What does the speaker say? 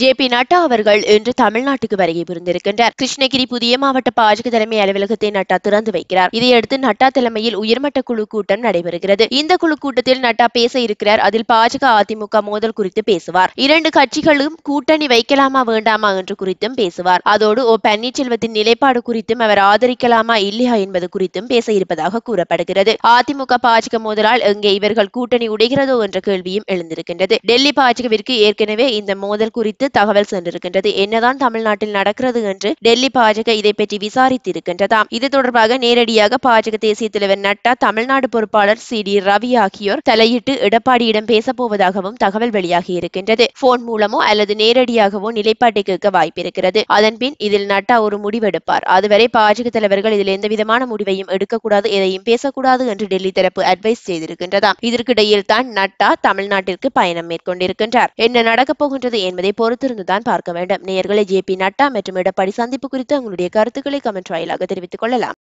J P Nadda அவர்கள் இன்று தமிழ்நாட்டுக்கு வருகை புரிந்திருக்கின்றார் கிருஷ்ணகிரி புதிய மாவட்ட பாஜக தலைமை அலுவலகத்தை நட்டா திறந்து வைக்கிறார் இதையடுத்து நட்டா தலைமையில் உயர்மட்ட குழு கூட்டம் நடைபெறுகிறது இந்த குழு கூட்டத்தில் நட்டா பேச இருக்கிறார் அதில் பாஜக அதிமுக மோதல் குறித்து பேசுவார் இரண்டு கட்சிகளும் கூட்டணி வைக்கலாமா வேண்டாமா என்று குறித்தும் பேசுவார் அதோடு ஓ பன்னீர்செல்வத்தின் நிலைப்பாடு குறித்தும் அவர் ஆதரிக்கலாமா இல்லையா என்பது குறித்தும் பேச இருப்பதாக கூறப்படுகிறது அதிமுக பாஜக மோதலால் எங்கே இவர்கள் கூட்டணி உடைகிறதோ என்ற கேள்வியும் எழுந்திருக்கின்றது டெல்லி பாஜகவிற்கு ஏற்கனவே இந்த மோதல் குறித்து தகவல் சென்றிருக்கின்றது என்னதான் தமிழ்நாட்டில் நடக்கிறது என்று டெல்லி பாஜக இதை பற்றி விசாரித்திருக்கின்றதாம் இது தொடர்பாக நேரடியாக பாஜக தேசிய தலைவர் நட்டா தமிழ்நாடு பொறுப்பாளர் சி டி ரவி ஆகியோர் தலையிட்டு எடப்பாடியிடம் பேசப்போவதாகவும் தகவல் வெளியாகி இருக்கின்றது போன் மூலமோ அல்லது நேரடியாகவோ நிலைப்பாட்டை கேட்க வாய்ப்பிருக்கிறது அதன் பின் இதில் நட்டா ஒரு முடிவெடுப்பார் அதுவரை பாஜக தலைவர்கள் இதில் எந்த விதமான முடிவையும் எடுக்கக்கூடாது எதையும் பேசக்கூடாது என்று டெல்லி தரப்பு அட்வைஸ் செய்திருக்கின்றதாம் இதற்கிடையில் தான் நட்டா தமிழ்நாட்டிற்கு பயணம் மேற்கொண்டிருக்கின்றார் என்ன நடக்கப் போகின்றது என்பதை பொறுத்து பொறுத்திருந்துதான் பார்க்க வேண்டும் நேயர்களை ஜே பி நட்டா மற்றும் எடப்பாடி சந்திப்பு குறித்து உங்களுடைய கருத்துக்களை கமெண்ட் வாயிலாக தெரிவித்துக் கொள்ளலாம்